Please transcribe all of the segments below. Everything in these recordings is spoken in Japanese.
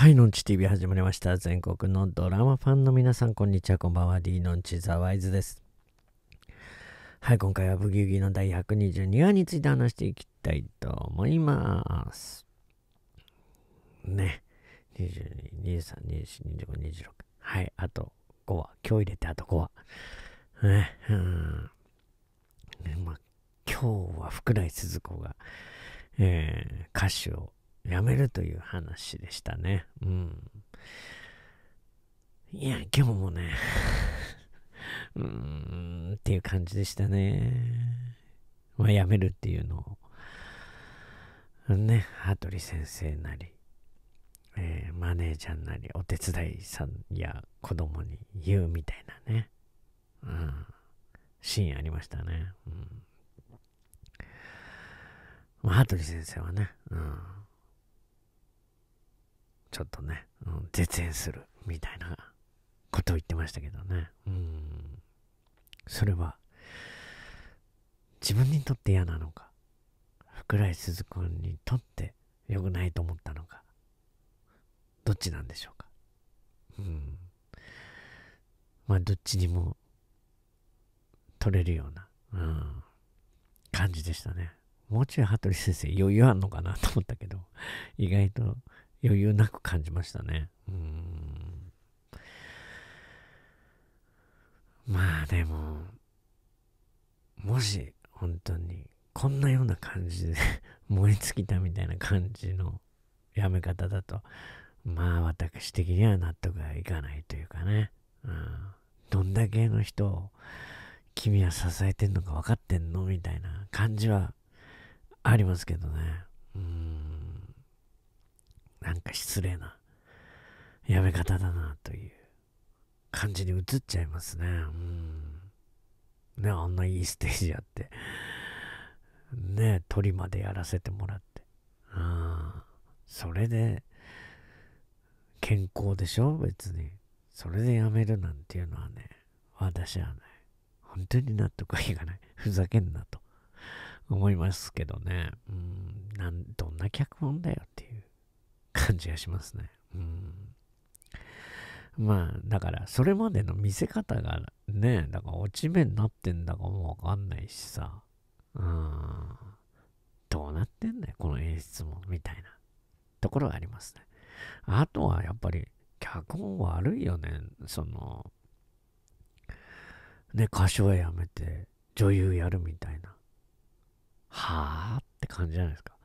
はい、のんち TV 始まりました。全国のドラマファンの皆さん、こんにちは。こんばんは。D のんちザワイズです。はい、今回はブギウギの第122話について話していきたいと思います。ね。22、23、24、25、26。はい、あと5話。今日入れてあと5話。ね、うん。ま今日は福来鈴子が、えー、歌手をやめるという話でしたね。うん。いや、今日もね うーん、っていう感じでしたね。まあ、やめるっていうのを、ね、羽鳥先生なり、えー、マネージャーなり、お手伝いさんや子供に言うみたいなね、うん、シーンありましたね。うん。まあ、羽鳥先生はね、うん。ちょっとね、うん、絶縁するみたいなことを言ってましたけどね。うん。それは、自分にとって嫌なのか、福来鈴子にとって良くないと思ったのか、どっちなんでしょうか。うん。まあ、どっちにも取れるような、うん、感じでしたね。もうちょい羽鳥先生余裕あんのかなと思ったけど、意外と余裕なく感じましたね。うんまあでも、もし本当にこんなような感じで 燃え尽きたみたいな感じのやめ方だと、まあ私的には納得がいかないというかね。うん、どんだけの人を君は支えてんのか分かってんのみたいな感じはありますけどね。うんなんか失礼なやめ方だなという感じに映っちゃいますね。うん。ね、あんないいステージやって、ね、鳥までやらせてもらって。うん。それで、健康でしょ別に。それでやめるなんていうのはね、私はね、本当に納得いかない。ふざけんなと思いますけどね。うん、なんどんな脚本だよっていう。感じがしますね。うん。まあ、だから、それまでの見せ方がね、だから落ち目になってんだかもわかんないしさ、うん、どうなってんだよ、この演出も、みたいなところがありますね。あとはやっぱり、脚本悪いよね、その、ね、歌唱はやめて、女優やるみたいな。はあって感じじゃないですか。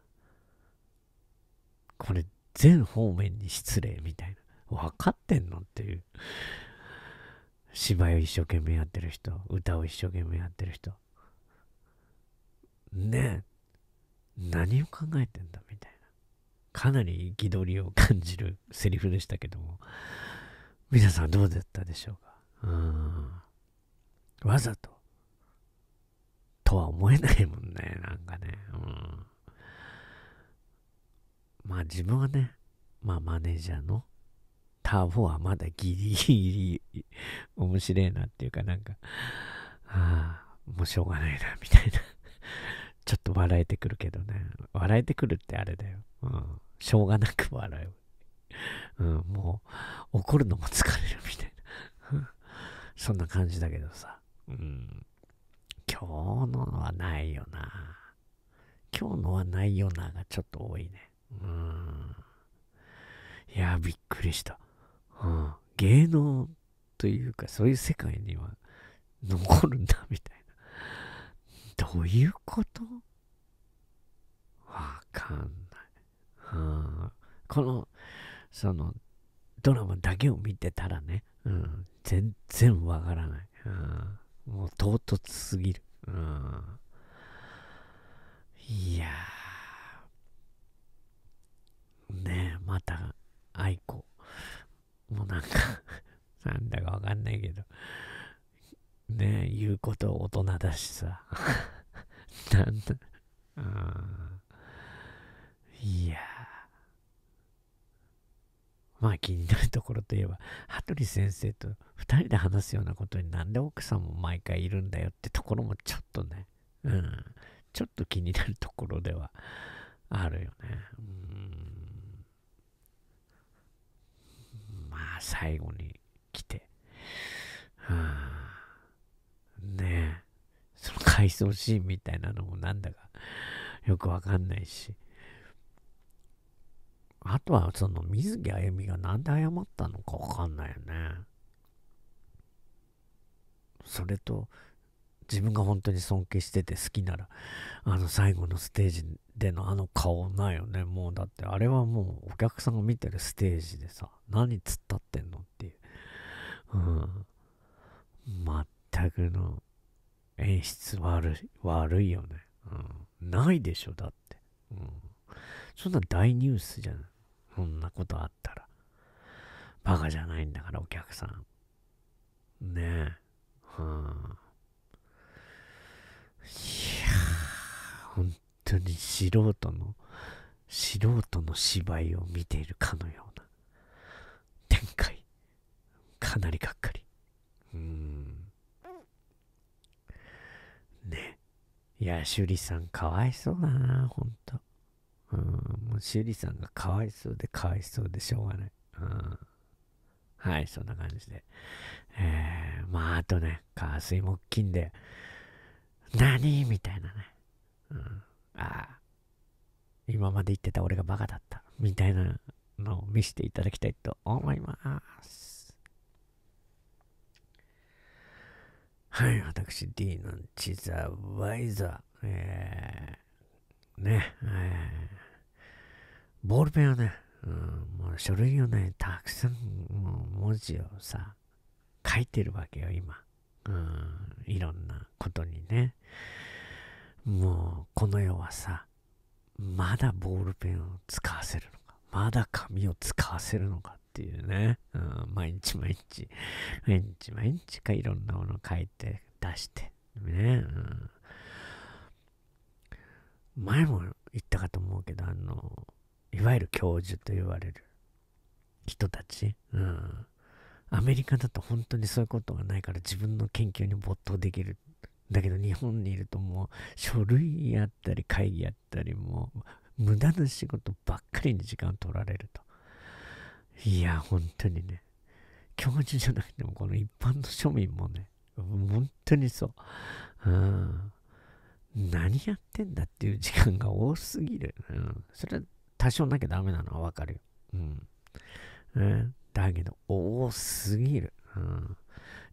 これ全方面に失礼みたいな。分かってんのっていう。芝居を一生懸命やってる人、歌を一生懸命やってる人。ねえ、何を考えてんだみたいな。かなり憤りを感じるセリフでしたけども。皆さんどうだったでしょうかうんわざととは思えないもんねなんかねうんまあ自分はね、まあマネージャーのターボはまだギリギリ面白いなっていうかなんか、ああ、もうしょうがないなみたいな ちょっと笑えてくるけどね。笑えてくるってあれだよ。うん。しょうがなく笑う。うん、もう怒るのも疲れるみたいな そんな感じだけどさ。うん。今日のはないよな。今日のはないよながちょっと多いね。うん。いや、びっくりした。うん。芸能というか、そういう世界には残るんだ、みたいな。どういうことわかんない。うん。この、その、ドラマだけを見てたらね、うん、全然わからない、うん。もう唐突すぎる。うん、いやー。ねえ、また、愛子。もうなんか なんだかわかんないけど、ねえ、言うこと大人だしさ。なんだ、うん。いやまあ気になるところといえば、羽鳥先生と2人で話すようなことになんで奥さんも毎回いるんだよってところもちょっとね、うん、ちょっと気になるところではあるよね。うん最後に来て。はあ、ねえ、その回想シーンみたいなのもなんだかよくわかんないし。あとはその水木あゆみが何で謝ったのかわかんないよね。それと自分が本当に尊敬してて好きなら、あの最後のステージでのあの顔ないよね。もうだってあれはもうお客さんが見てるステージでさ、何突っ立ってんのっていう。うん。全くの演出悪い、悪いよね。うん。ないでしょ、だって。うん。そんな大ニュースじゃんそんなことあったら。バカじゃないんだから、お客さん。ねえ。うん。いや本当に素人の、素人の芝居を見ているかのような展開。かなりがっかり。うん。ね。いや、シュリさんかわいそうだな、ほんと。うん、もうシュリさんがかわいそうでかわいそうでしょうがない。うん。はい、そんな感じで。えー、まあ、あとね、火水木金で、何みたいなね。うん、ああ、今まで言ってた俺がバカだった。みたいなのを見せていただきたいと思います。はい、私 D のチザワイザー。えー、ね、えー、ボールペンはね、うん、もう書類をね、たくさん、もう文字をさ、書いてるわけよ、今。うん、いろんなことにね。もう、この世はさ、まだボールペンを使わせるのか、まだ紙を使わせるのかっていうね、うん、毎日毎日、毎日毎日かいろんなもの書いて、出して、ね、うん、前も言ったかと思うけど、あの、いわゆる教授と言われる人たち、うん、アメリカだと本当にそういうことがないから自分の研究に没頭できる。だけど日本にいるともう書類やったり会議やったりもう無駄な仕事ばっかりに時間取られると。いや、本当にね。教授じゃなくてもこの一般の庶民もね、本当にそう。うん。何やってんだっていう時間が多すぎる。うん。それは多少なきゃダメなのはわかるよ。うん。えーだけど、多すぎる。うん、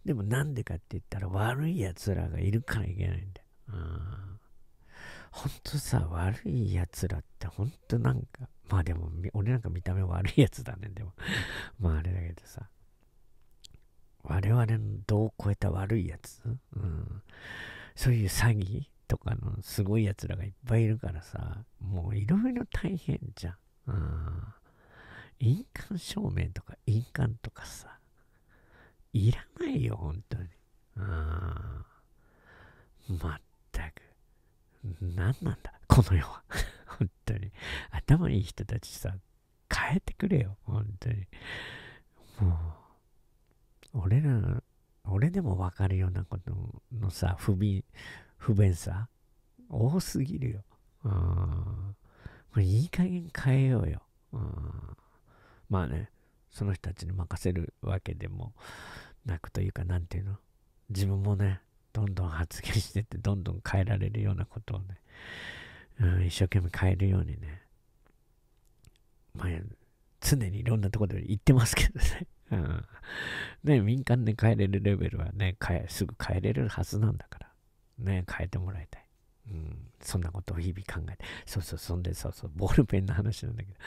でもなんでかって言ったら悪い奴らがいるからいけないんだよ。うん、とさ、悪い奴らってほんとなんか、まあでも、俺なんか見た目悪いやつだね、でも。まああれだけどさ。我々の度を超えた悪いやつ、うん、そういう詐欺とかのすごいやつらがいっぱいいるからさ、もういろいろ大変じゃん。うん印鑑証明とか印鑑とかさ、いらないよ、本当に。うん。まったく。何なんだ、この世は。本当に。頭いい人たちさ、変えてくれよ、本当に。もう、俺ら、俺でもわかるようなことのさ、不便、不便さ、多すぎるよ。うん。いい加減変えようよ。うん。まあね、その人たちに任せるわけでもなくというか、なんていうの、自分もね、どんどん発言してって、どんどん変えられるようなことをね、うん、一生懸命変えるようにね、まあ、常にいろんなところで言ってますけどね。うん、ね民間で変えれるレベルはね、すぐ変えれるはずなんだから、ね、変えてもらいたい。うん、そんなことを日々考えて、そうそう、そんで、そうそう、ボールペンの話なんだけど、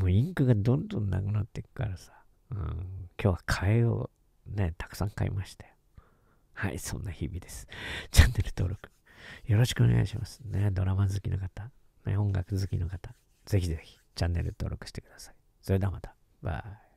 もうインクがどんどんなくなっていくからさ、うん、今日は替えをね、たくさん買いましたよ。はい、そんな日々です。チャンネル登録、よろしくお願いします。ね、ドラマ好きの方、ね、音楽好きの方、ぜひぜひチャンネル登録してください。それではまた。バイ。